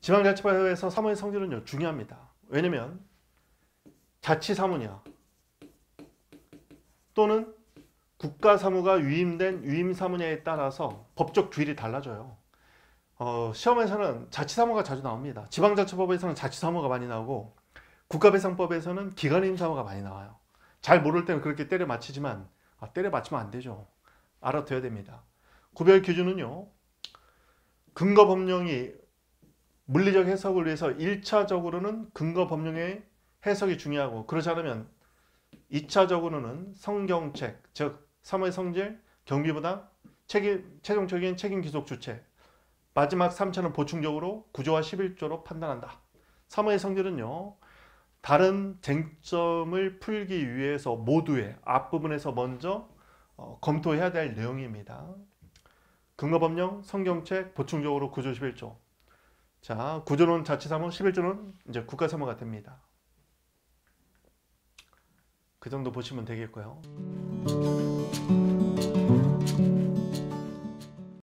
지방자치법에서 사무의 성질은 중요합니다. 왜냐면 자치사무냐 또는 국가사무가 위임된 위임사무냐에 따라서 법적 주의이 달라져요. 어, 시험에서는 자치사무가 자주 나옵니다. 지방자치법에서는 자치사무가 많이 나오고 국가배상법에서는 기간임사무가 많이 나와요. 잘 모를 때는 그렇게 때려 맞히지만 아, 때려 맞히면 안 되죠. 알아둬야 됩니다. 구별 기준은요. 근거 법령이 물리적 해석을 위해서 1차적으로는 근거 법령의 해석이 중요하고 그렇지 않으면 2차적으로는 성경책, 즉 사무의 성질, 경비보다 책임, 최종적인 책임 기속 주체 마지막 3차는 보충적으로 구조와 11조로 판단한다. 사무의 성질은요. 다른 쟁점을 풀기 위해서 모두의 앞부분에서 먼저 어, 검토해야 될 내용입니다. 근거법령, 성경책, 보충적으로 구조 11조. 자, 구조론 자치 사무 11조는 이제 국가 사무가 됩니다. 그 정도 보시면 되겠고요.